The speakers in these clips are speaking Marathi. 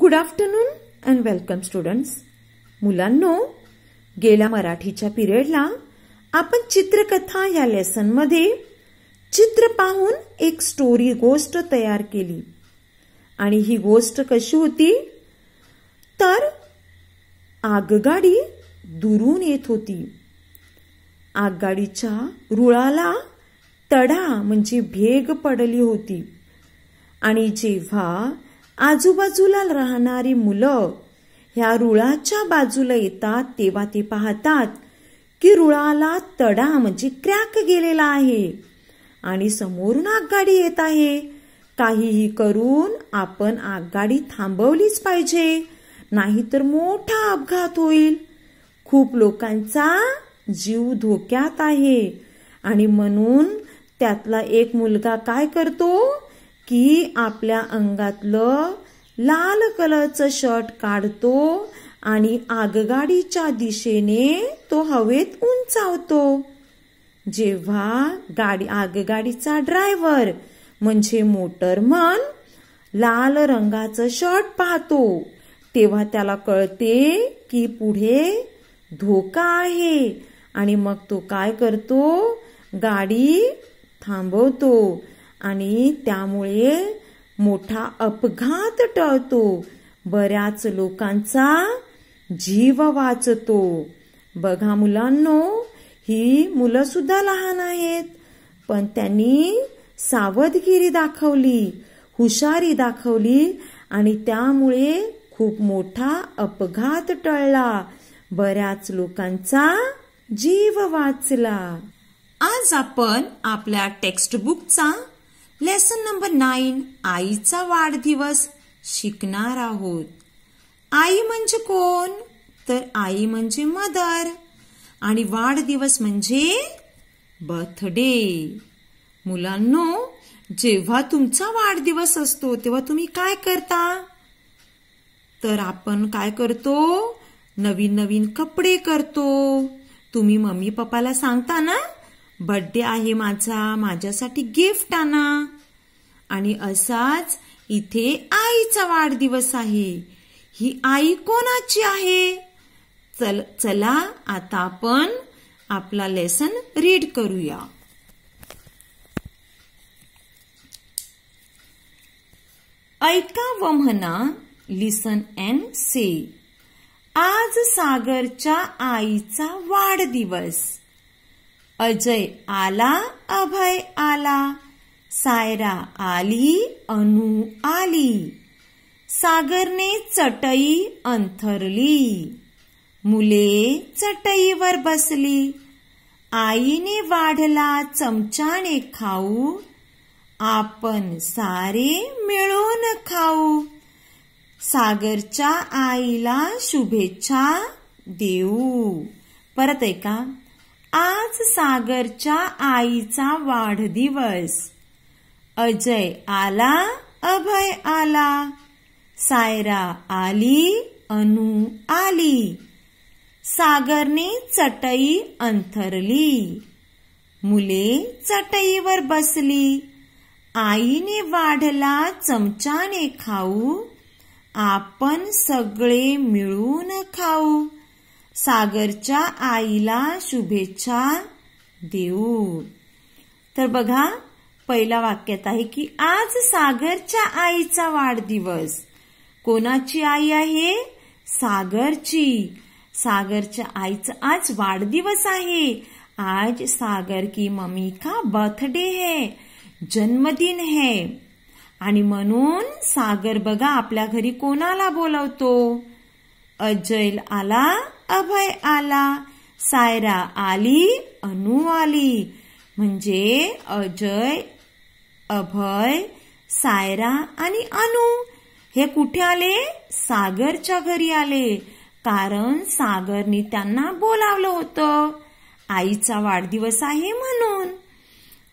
Good afternoon and welcome students मुलांनो गेल्या मराठीच्या पिरियडला आपण चित्रकथा या लेसन लेसनमध्ये चित्र पाहून एक स्टोरी गोष्ट तयार केली आणि ही गोष्ट कशी होती तर आगगाडी दुरून येत होती आगगाडीच्या रुळाला तडा म्हणजे भेग पडली होती आणि जेव्हा आजूबाजूला राहणारी मुलं ह्या रुळाच्या बाजूला येतात तेव्हा ते पाहतात की रुळाला तडा म्हणजे क्रॅक गेलेला आहे आणि समोरून आगगाडी येत आहे काहीही करून आपण आगगाडी थांबवलीच पाहिजे नाहीतर मोठा अपघात होईल खूप लोकांचा जीव धोक्यात आहे आणि म्हणून त्यातला एक मुलगा काय करतो की आपल्या अंगातलं लाल कलरचं शर्ट काढतो आणि आगगाडीच्या दिशेने तो हवेत उंचावतो जेव्हा गाडी आगगाडीचा ड्रायव्हर म्हणजे मोटरमन लाल रंगाचं शर्ट पाहतो तेव्हा त्याला कळते की पुढे धोका आहे आणि मग तो काय करतो गाडी थांबवतो आणि त्यामुळे मोठा अपघात टळतो बऱ्याच लोकांचा जीव वाचतो बघा मुलांनो ही मुलं सुद्धा लहान आहेत पण त्यांनी सावधगिरी दाखवली हुशारी दाखवली आणि त्यामुळे खूप मोठा अपघात टळला बऱ्याच लोकांचा जीव वाचला आज आपण आपल्या टेक्स्टबुकचा लेसन नंबर नाईन आईचा वाढदिवस शिकणार आहोत आई म्हणजे कोण तर आई म्हणजे मदर आणि वाढदिवस म्हणजे बर्थडे मुलांनो जेव्हा तुमचा वाढदिवस असतो तेव्हा तुम्ही काय करता तर आपण काय करतो नवीन नवीन कपडे करतो तुम्ही मम्मी पप्पाला सांगता ना बड्डे आहे माझा माझ्यासाठी गिफ्ट आणा आणि असाच इथे आईचा वाढदिवस आहे ही आई कोणाची आहे चल चला आता आपण आपला लेसन रीड करूया ऐका व म्हणा लिसन अँड से आज सागरच्या आईचा वाढदिवस अजय आला अभय आला सायरा आली अनु आली सागरने चटई अंथरली मुले चटईवर बसली आईने वाढला चमचाने खाऊ आपण सारे मिळून खाऊ सागरच्या आईला शुभेच्छा देऊ परत ऐका आज सागरच्या आईचा वाढदिवस अजय आला अभय आला सायरा आली अनु आली सागरने चटई अंथरली मुले चटईवर बसली आईने वाढला चमचाने खाऊ आपण सगळे मिळून खाऊ सागरच्या आईला शुभेच्छा देऊ तर बघा पहिल्या वाक्यात आहे की आज सागरच्या आईचा वाढदिवस कोणाची आई आहे सागरची सागरच्या आईचा आज वाढदिवस आहे आज सागर की मम्मी का बर्थडे है जन्मदिन है आणि म्हणून सागर बघा आपल्या घरी कोणाला बोलवतो अजयल आला अभय आला सायरा आली अनु आली म्हणजे अजय अभय सायरा आणि अनु हे कुठे आले सागरच्या घरी आले कारण सागरनी त्यांना बोलावलं होतं आईचा वाढदिवस आहे म्हणून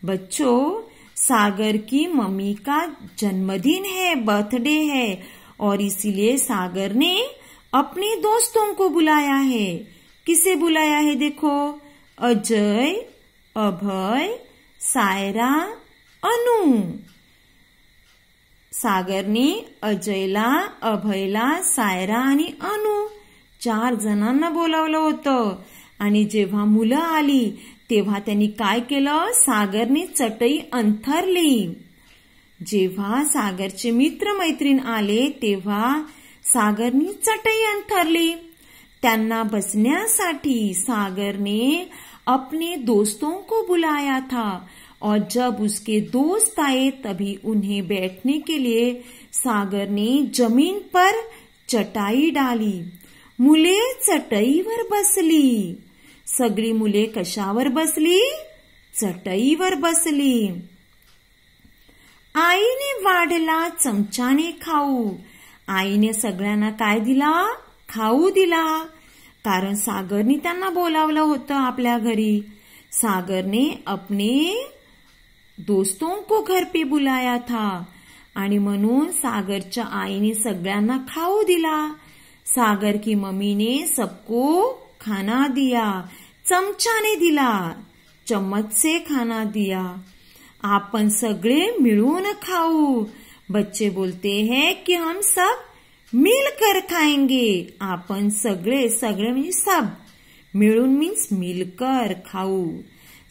बच्चो सागर की मम्मी का जन्मदिन है बर्थडे है और इसीलिए सागर ने अपने दोस्तों को बुलाया है किसे बुलाया है देखो अजय अभय सायरा अनु सागर सागरने अजयला अभयला सायरा आणि अनु चार जणांना बोलावलं होतं आणि जेव्हा मुलं आली तेव्हा त्यांनी काय केलं सागरने चटई अंथरली जेव्हा सागरचे मित्र मैत्रीण आले तेव्हा सागर ने चटई अंथरली बसने बसण्यासाठी सागर ने अपने दोस्तों को बुलाया था और जब उसके दोस्त आए तभी उन्हें बैठने के लिए सागर ने जमीन पर चटाई डाली मुले वर बसली सगड़ी मुले कशावर बसली वर बसली आई ने वाढला चमचाने खाऊ आईने सगळ्यांना काय दिला खाऊ दिला कारण सागरनी त्यांना बोलावलं होतं आपल्या घरी सागरने अपने दोस्तों को घर पे बुलाया था आणि म्हणून सागरच्या आईने सगळ्यांना खाऊ दिला सागर की मम्मीने सबको खाना दिया चमचाने दिला चम्मच से खाना दिया आपण सगळे मिळून खाऊ बच्चे बोलते हैं कि हम सब मिलकर खाएंगे आपण सगळे सगळे म्हणजे सब मिळून मीन्स मिलकर खाऊ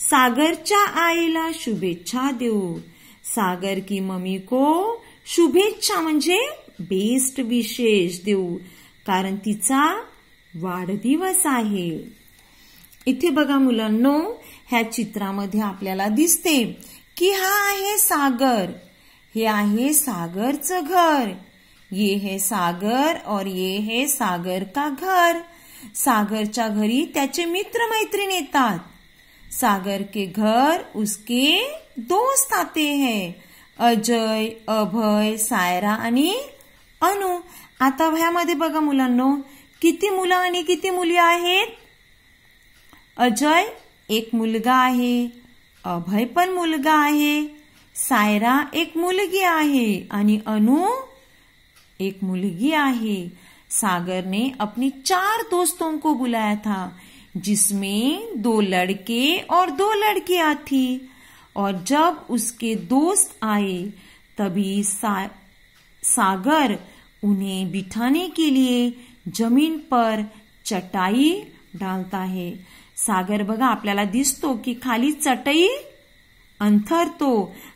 सागरच्या आईला शुभेच्छा देऊ सागर की मम्मी को शुभेच्छा म्हणजे बेस्ट विशेष देऊ कारण तिचा वाढदिवस आहे इथे बघा मुलांनो ह्या चित्रामध्ये आपल्याला दिसते की हा आहे सागर हे आहे सागरचं घर ये हे सागर और ये हे सागर का घर सागरच्या घरी त्याचे मित्र मैत्रीण येतात सागर के घर उसके दोस्त आते है अजय अभय सायरा आणि अनु आता ह्यामध्ये बघा मुलांनो किती मुलं आणि किती मुली आहेत अजय एक मुलगा आहे अभय पण मुलगा आहे सायरा एक मुलगी आहे आणि अनु एक मुलगी आहे सागर ने अपने चार दोस्तों को बुलाया था जिसमें दो लड़के और दो लड़कियां थी और जब उसके दोस्त आए तभी सा, सागर उन्हें बिठाने के लिए जमीन पर चटाई डालता है सागर बगा अपने दिसतो की खाली चटई अंथरतो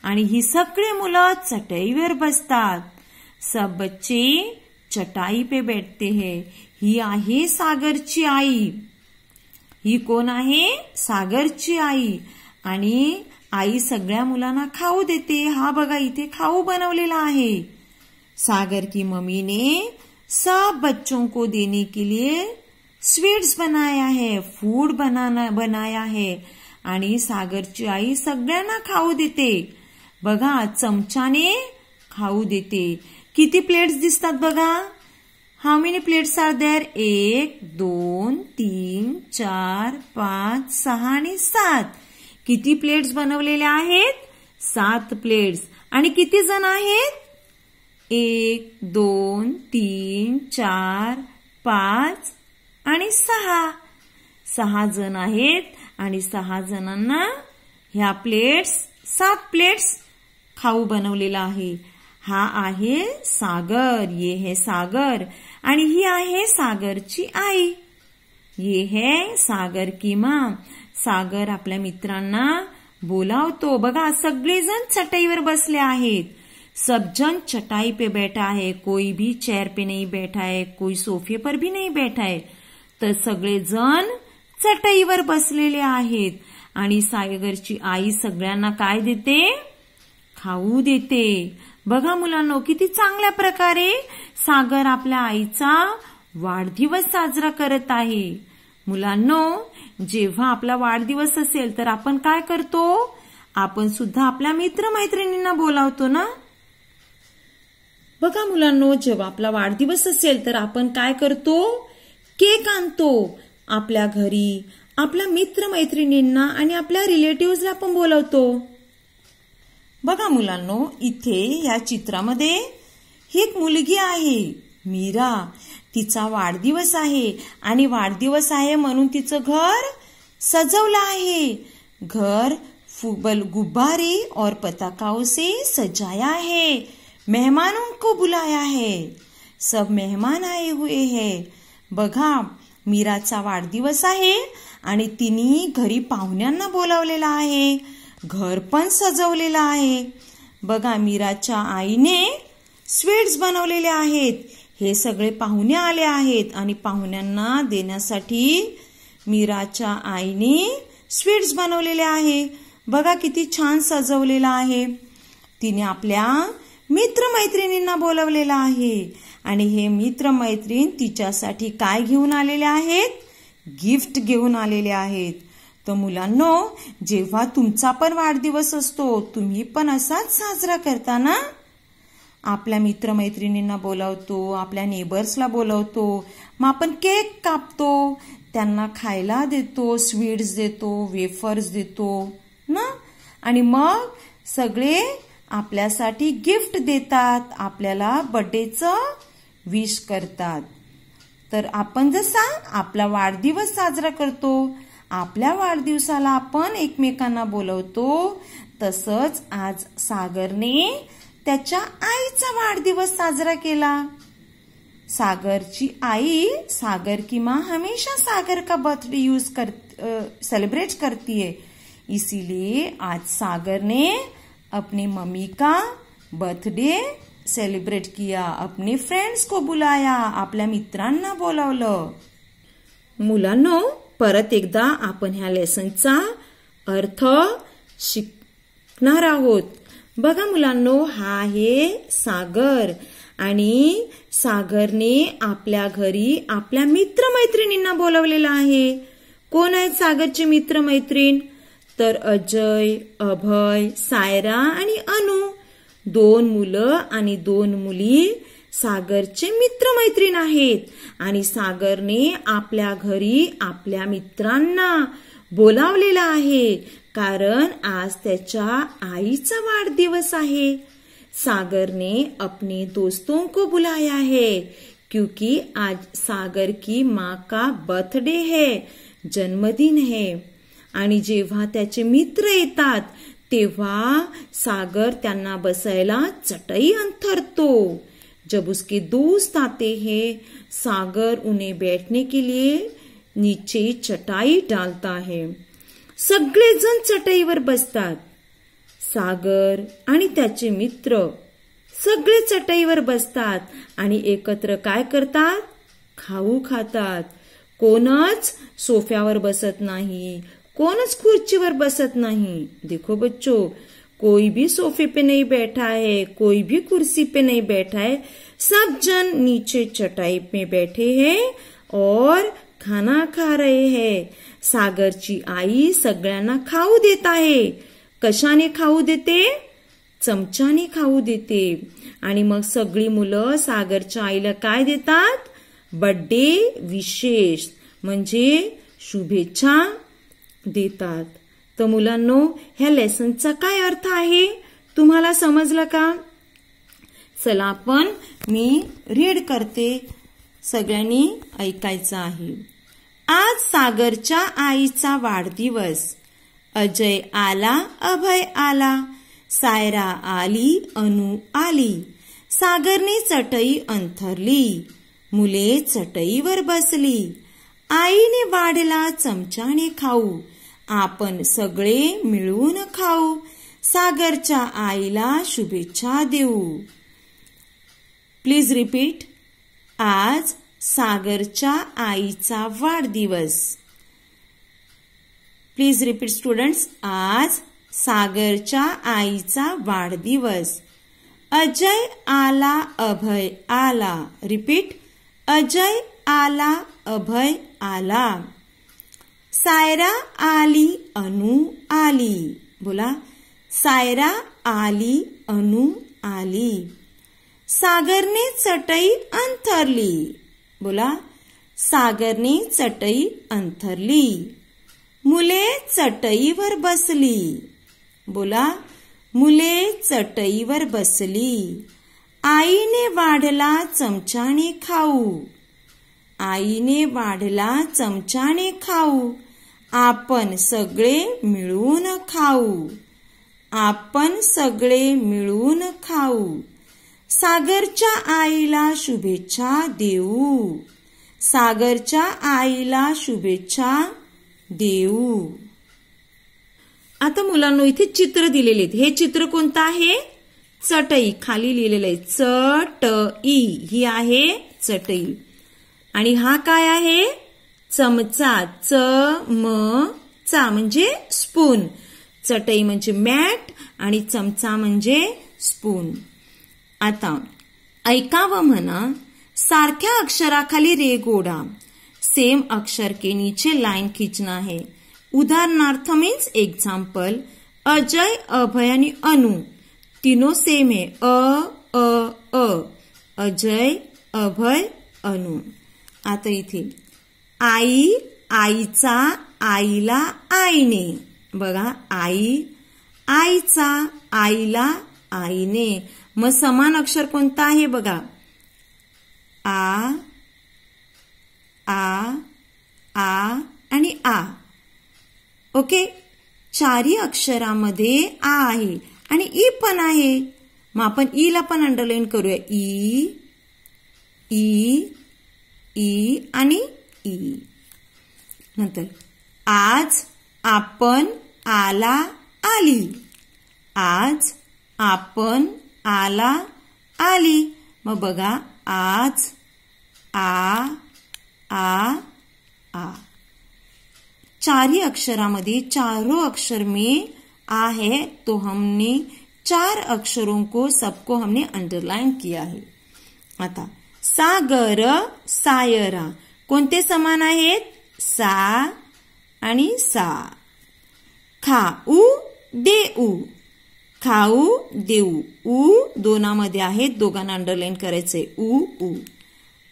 आणि ही सगळी मुलं चटईवर बसतात सब बच्चे चटाई पे बैठते है ही आहे सागरची आई ही कोण आहे सागरची आई आणि आई सगळ्या मुलांना खाऊ देते हा बघा इथे खाऊ बनवलेला आहे सागर की मम्मी ने सब बच्चों को देने के लिए स्वीट्स बनाया है फूड बनाना बनाया है आणि सागरची आई सगळ्यांना खाऊ देते बघा चमचाने खाऊ देते किती प्लेट्स दिसतात बघा how many plates are there एक दोन तीन चार पाच सहा आणि सात किती प्लेट्स बनवलेल्या आहेत सात प्लेट्स आणि किती जण आहेत एक दोन तीन चार पाच आणि सहा सहा जण आहेत आणि सहा जणांना ह्या प्लेट्स सात प्लेट्स खाऊ बनवलेला आहे हा आहे सागर ये है सागर आणि ही आहे सागरची आई ये है सागर की मा सागर आपल्या मित्रांना बोलावतो बघा सगळेजण चटईवर बसले आहेत सबजन चटाई पे बैठा है कोई भी चेअर पे नाही बैठा है कोई सोफे पर भी नाही बैठा है तर सगळेजण चटईवर बसलेले आहेत आणि सागरची आई सगळ्यांना काय देते खाऊ देते बघा मुलांनो किती चांगल्या प्रकारे सागर आपल्या आईचा वाढदिवस साजरा करत आहे मुलांनो जेव्हा आपला वाढदिवस असेल तर आपण काय करतो आपण सुद्धा आपल्या मित्रमैत्रिणींना बोलावतो ना बघा मुलांनो जेव्हा आपला वाढदिवस असेल तर आपण काय करतो केक आणतो आपल्या घरी आपल्या मित्रमैत्रिणींना आणि आपल्या रिलेटिव्हला आपण बोलवतो बघा मुलांनो इथे या चित्रामध्ये ही एक मुलगी आहे मीरा तिचा वाढदिवस आहे आणि वाढदिवस आहे म्हणून तिचं घर सजवलं आहे घर फुबल गुब्बारे और पताकाओं से सजाया आहे मेहमानों को बुलाया है सब मेहमान आए हुए हैं बघा मीराचा वाढदिवस आहे आणि तिने घरी पाहुण्यांना बोलावलेला आहे घर पण सजवलेलं आहे बघा मीराच्या आईने स्वीट्स बनवलेले आहेत हे सगळे पाहुणे आले आहेत आणि पाहुण्यांना देण्यासाठी मीराच्या आईने स्वीट्स बनवलेले आहे बघा किती छान सजवलेला आहे तिने आपल्या मित्रमैत्रिणींना बोलवलेलं आहे आणि हे मैत्रीण तिच्यासाठी काय घेऊन आलेले आहेत गिफ्ट घेऊन आलेले आहेत तर मुलांनो जेव्हा तुमचा पण वाढदिवस असतो तुम्ही पण असाच साजरा करता ना आपल्या मित्रमैत्रिणींना बोलावतो आपल्या नेबर्सला बोलावतो मग आपण केक कापतो त्यांना खायला देतो स्वीट्स देतो वेफर्स देतो ना आणि मग सगळे आपल्यासाठी गिफ्ट देतात आपल्याला बड्डेचं विश करतात तर आपण जसा आपला वाढदिवस साजरा करतो आपल्या वाढदिवसाला आपण एकमेकांना बोलवतो तसंच आज सागरने त्याच्या आईचा वाढदिवस साजरा केला सागरची आई सागर की हमेशा सागर का बर्थडे यूज कर सेलिब्रेट करती इसीलिए आज सागरने ने मम्मी का बर्थडे सेलिब्रेट किया अपने फ्रेंड्स को बुलाया आपल्या मित्रांना बोलावलं मुलांनो परत एकदा आपण ह्या लेसनचा अर्थ शिकणार आहोत बघा मुलांनो हा आहे सागर आणि सागरने आपल्या घरी आपल्या मित्रमैत्रिणींना बोलावलेला आहे कोण आहेत सागरचे मित्रमैत्रीण तर अजय अभय सायरा आणि अनु दोन मुलं आणि दोन मुली सागरचे मित्र मित्रमैत्रीण आहेत आणि सागरने आपल्या घरी आपल्या मित्रांना बोलावलेला आहे कारण आज त्याच्या आईचा वाढदिवस आहे सागरने अपने दोस्तों को बुलाया है क्योंकि आज सागर की माँ का बर्थडे है जन्मदिन है आणि जेव्हा त्याचे मित्र येतात तेव्हा सागर त्यांना बसायला चटई अंथरतो जब उसके दोस्त आते हैं सागर उन्हें बैठने के लिए नीचे चटाई डालता है सगळेजण चटईवर बसतात सागर आणि त्याचे मित्र सगळे चटईवर बसतात आणि एकत्र काय करतात खाऊ खातात कोणच सोफ्यावर बसत नाही कोणच खुर्चीवर बसत नाही देखो बच्चो कोई भी सोफे पे नहीं बैठा है कोई भी कुर्सी पे नहीं बैठा है सब जन नीचे चटाई पे बैठे हैं और खाना खा रहे हैं सागरची आई सगळ्यांना खाऊ देत आहे कशाने खाऊ देते चमच्याने खाऊ देते आणि मग सगळी मुलं सागरच्या आईला काय देतात बड्डे विशेष म्हणजे शुभेच्छा देतात तर मुलांनो ह्या लेसनचा काय अर्थ आहे तुम्हाला समजलं का चला पण मी रीड करते सगळ्यांनी ऐकायचं आहे आज सागरच्या आईचा वाढदिवस अजय आला अभय आला सायरा आली अनु आली सागरने चटई अंथरली मुले चटईवर बसली आईने वाढला चमचाने खाऊ आपण सगळे मिळून खाऊ सागरच्या आईला शुभेच्छा देऊ प्लीज रिपीट आज सागरच्या आईचा वाढदिवस प्लीज रिपीट स्टुडंट्स आज सागरच्या आईचा वाढदिवस अजय आला अभय आला रिपीट अजय आला अभय आला सायरा आली अनु आली बोला सायरा आली अनु आली सागरने चटई अंथरली बोला सागरने चटई अंथरली मुले चटईवर बसली बोला मुले चटईवर बसली आईने वाढला चमचाने खाऊ आईने वाढला चमचाने खाऊ आपण सगळे मिळून खाऊ आपण सगळे मिळून खाऊ सागरच्या आईला शुभेच्छा देऊ सागरच्या आईला शुभेच्छा देऊ आता मुलांना इथे चित्र दिलेले हे चित्र कोणतं आहे चटई खाली लिहिलेलं आहे चटई ही आहे चटई आणि हा काय आहे चमचा च म चा म्हणजे स्पून चटई म्हणजे मॅट आणि चमचा म्हणजे स्पून आता ऐकावं म्हणा सारख्या अक्षराखाली गोडा, सेम अक्षर के नीचे लाईन खिचणं आहे उदाहरणार्थ मीन्स एक्झाम्पल अजय अभय आणि अनु तीनो सेम आहे अ अ अ अजय अभय अनु आता इथे आई आईचा आईला आईने बघा आई आईचा आईला आईने मग समान अक्षर कोणता आहे बघा आ आ आ आणि आ ओके चारी अक्षरामध्ये आ आहे आणि ई पण आहे मग आपण ईला पण अंडरलाईन करूया ई ई ई आणि ई नंतर आज आपण आला आली आज आपण आला आली मग बघा आज आ आ आ चारही अक्षरामध्ये चारों अक्षर मे आ है तो हमने चार अक्षरों को सबको हमने अंडरलाइन किया है आता सागर सायरा कोणते समान आहेत सा आणि सा खाऊ देऊ खाऊ देऊ ऊ दोनामध्ये आहेत दोघांना अंडरलाईन करायचे उ, उ.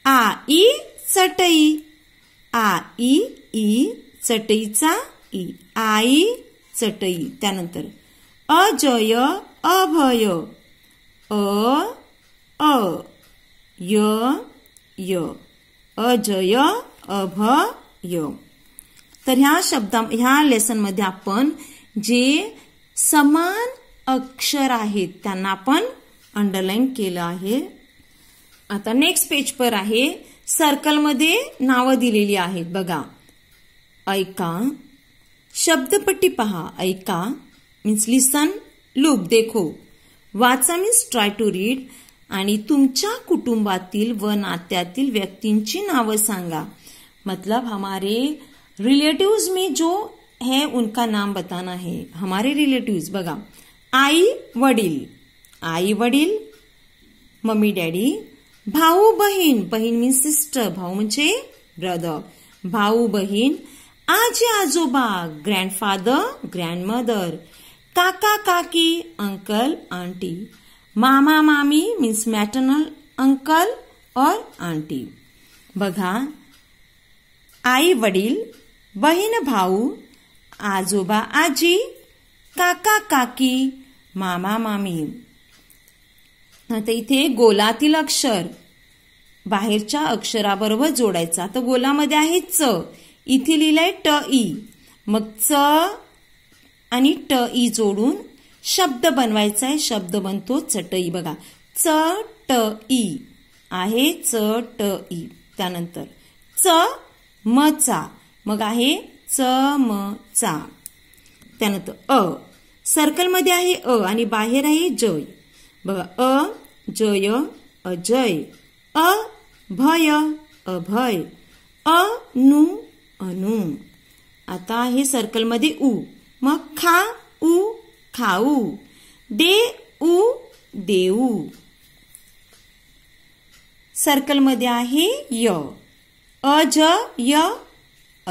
आ ई चटई आ ई ई चटईचा ई आई चटई त्यानंतर अजय अभय अ अ य य अजय अभय तर ह्या शब्दा ह्या लेसनमध्ये आपण जे समान अक्षर आहेत त्यांना आपण अंडरलाईन केलं आहे आता नेक्स्ट पेज पर आहे सर्कलमध्ये नावं दिलेली आहेत बघा ऐका शब्दपट्टी पहा ऐका मीन्स लिसन लुक देखो वाचा मीन्स ट्राय टू रीड आणि तुमच्या कुटुंबातील व नात्यातील व्यक्तींची नावं सांगा मतलब हमारे रिलेटिव्स में जो है उनका नाम बताना है हमारे रिलेटिव्स बघा आई वडील आई वडील मम्मी डॅडी भाऊ बहीण बहीण मीन्स सिस्टर भाऊ म्हणजे ब्रदर भाऊ बहीण आजी आजोबा ग्रँडफादर ग्रँडमदर काका काकी अंकल आंटी मामा मामी मीन्स मॅटर्नल अंकल और आंटी बघा आई वडील बहीण भाऊ आजोबा आजी काका काकी मामा मामी आता इथे गोलातील अक्षर बाहेरच्या अक्षराबरोबर जोडायचा तर गोलामध्ये आहे च इथे लिहिलंय ट ई मग च आणि ट ई जोडून शब्द बनवायचा आहे शब्द बनतो चटई बघा च ट ई आहे च ट ई त्यानंतर च म चा मग आहे च म चा त्यानंतर अ सर्कलमध्ये आहे अ आणि बाहेर आहे जय बघा अ जय अजय अ भय अभय अनु अनु आता आहे सर्कलमध्ये उ मग खा उ खाऊ दे ऊ देऊ मध्ये आहे य अज य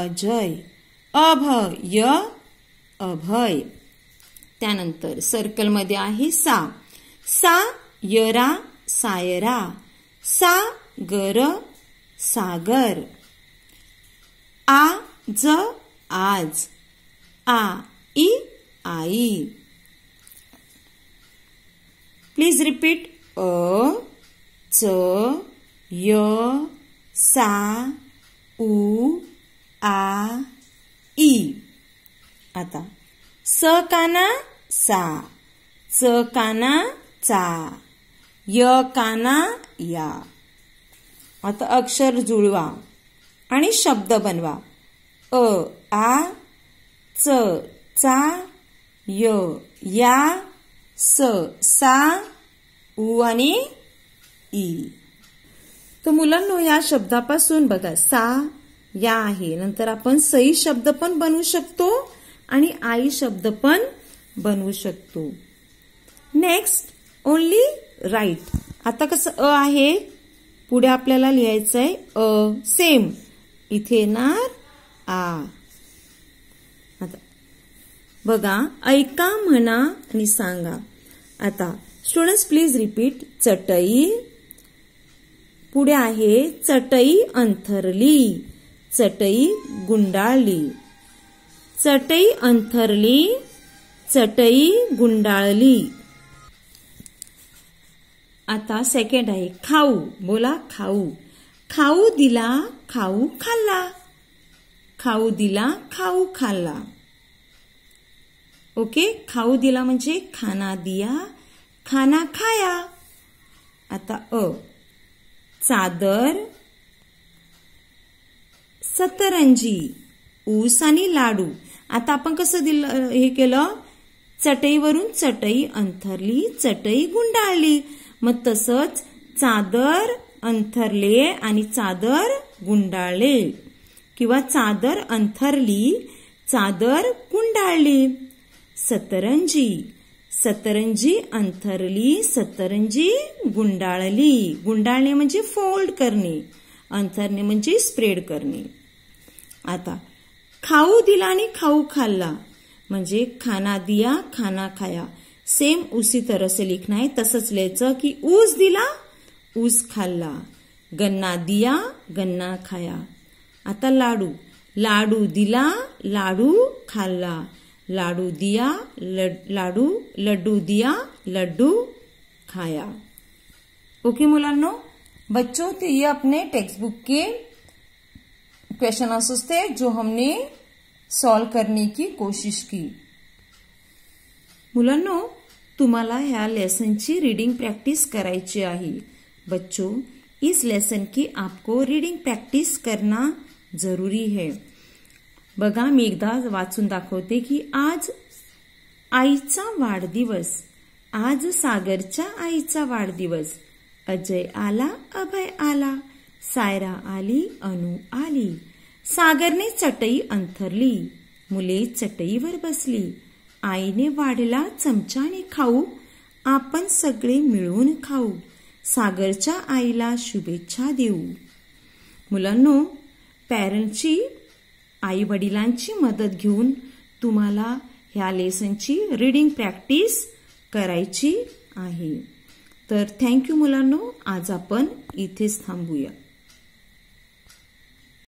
अजय अभय अभय त्यानंतर सर्कल मध्ये आहे सा सा यरा सायरा सा गर सागर आ ज आज आ इ आई प्लीज रिपीट अ च, य, सा, उ, आ, इ आता स काना सा च काना चा य काना या आता अक्षर जुळवा आणि शब्द बनवा अ आ च चा य या स सा उ आणि ई तर मुलांनो या शब्दापासून बघा सा या आहे नंतर आपण सई शब्द पण बनवू शकतो आणि आई शब्द पण बनवू शकतो नेक्स्ट ओनली, राईट आता कसं अ आहे पुढे आपल्याला लिहायचं अ सेम इथे येणार आ बघा ऐका म्हणा आणि सांगा आता स्टुडंट प्लीज रिपीट चटई पुढे आहे चटई अंथरली चटई गुंडाळली चटई अंथरली चटई गुंडाळली आता सेकंड आहे खाऊ बोला खाऊ खाऊ दिला खाऊ खाल्ला खाऊ दिला खाऊ खाल्ला ओके खाऊ दिला म्हणजे खाना दिया खाना खाया आता अ चादर सतरंजी ऊस आणि लाडू आता आपण कसं दिलं हे केलं चटईवरून चटई अंथरली चटई गुंडाळली मग तसंच चादर अंथरले आणि चादर गुंडाळले किंवा चादर अंथरली चादर गुंडाळली सतरंजी सतरंजी अंथरली सतरंजी गुंडाळली गुंडाळणे म्हणजे फोल्ड करणे अंथरणे म्हणजे स्प्रेड करणे आता खाऊ दिला आणि खाऊ खाल्ला म्हणजे खाना दिया खाना खाया सेम उसी तर लिखना आहे तसंच लिहायचं की ऊस दिला ऊस खाल्ला गन्ना दिया गन्ना खाया आता लाडू लाडू दिला लाडू खाल्ला लाडू दिया लाडू लड्डू दिया लड्डू खाया ओके मुलानो बच्चों तो ये अपने टेक्स्ट बुक के क्वेश्चन आंसर्स थे जो हमने सॉल्व करने की कोशिश की मुलानो तुम्हाला लेसन लेसनची रीडिंग प्रैक्टिस कराई आहे बच्चों इस लेसन की आपको रीडिंग प्रैक्टिस करना ज़रूरी है बघा मी एकदा वाचून दाखवते की आज आईचा वाढदिवस आज सागरच्या आईचा वाढदिवस अजय आला अभय आला सायरा आली अनु आली सागरने चटई अंथरली मुले चटईवर बसली आईने वाढला चमचाने खाऊ आपण सगळे मिळून खाऊ सागरच्या आईला शुभेच्छा देऊ मुलांनो पॅरेंटची आई वडिलांची मदत घेऊन तुम्हाला ह्या लेसनची रीडिंग प्रॅक्टिस करायची आहे तर थँक्यू मुलांनो आज आपण इथेच थांबूया